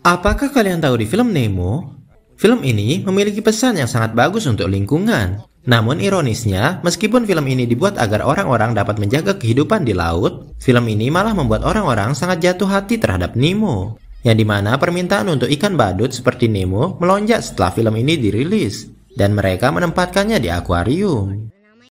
Apakah kalian tahu di film Nemo? Film ini memiliki pesan yang sangat bagus untuk lingkungan. Namun ironisnya, meskipun film ini dibuat agar orang-orang dapat menjaga kehidupan di laut, film ini malah membuat orang-orang sangat jatuh hati terhadap Nemo. Yang dimana permintaan untuk ikan badut seperti Nemo melonjak setelah film ini dirilis, dan mereka menempatkannya di akuarium.